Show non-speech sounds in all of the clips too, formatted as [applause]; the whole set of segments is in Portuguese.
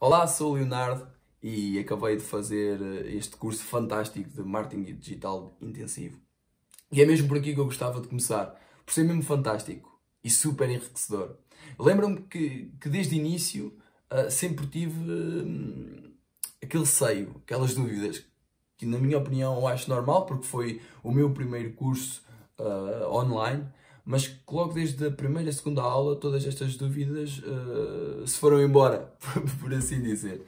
Olá, sou o Leonardo e acabei de fazer eh, este curso fantástico de marketing digital intensivo. E é mesmo por aqui que eu gostava de começar, por ser mesmo fantástico e super enriquecedor. Lembro-me que, que, desde o início uh, sempre tive uh, aquele seio, aquelas dúvidas, que na minha opinião eu acho normal, porque foi o meu primeiro curso uh, online mas logo desde a primeira, e segunda aula, todas estas dúvidas uh, se foram embora, [laughs] por assim dizer.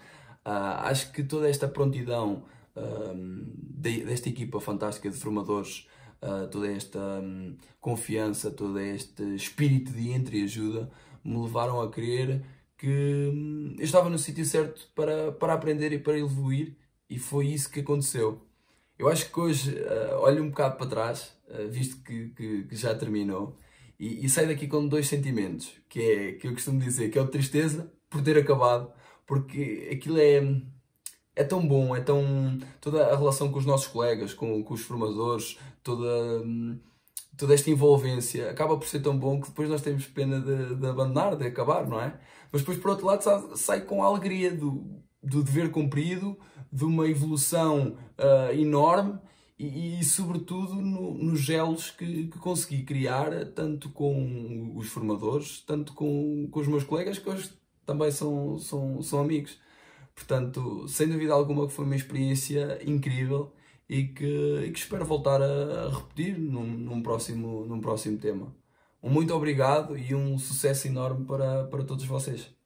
Uh, acho que toda esta prontidão ah, de, desta equipa fantástica de formadores, uh, toda esta um, confiança, todo este espírito de entre e ajuda me levaram a crer que um, eu estava no sítio certo para, para aprender e para evoluir, e foi isso que aconteceu. Eu acho que hoje uh, olho um bocado para trás, uh, visto que, que, que, já terminou, e, e saio daqui com dois sentimentos, que é que eu costumo dizer, que é o de tristeza por ter acabado, porque aquilo é, é tão bom, é tão. toda a relação com os nossos colegas, com, com os formadores, toda, hum, toda esta envolvência acaba por ser tão bom que depois nós temos pena de, de abandonar, de acabar, não é? Mas depois, por outro lado, sai, sai com a alegria do do dever cumprido, de uma evolução uh, enorme e, e sobretudo, no, nos gelos que, que, consegui criar, tanto com os formadores, tanto com, com os meus colegas, que hoje também são, são, são amigos. Portanto, sem dúvida alguma que foi uma experiência incrível e que, que espero voltar a, a repetir num, num, próximo, num próximo tema. Um muito obrigado e um sucesso enorme para, para todos vocês.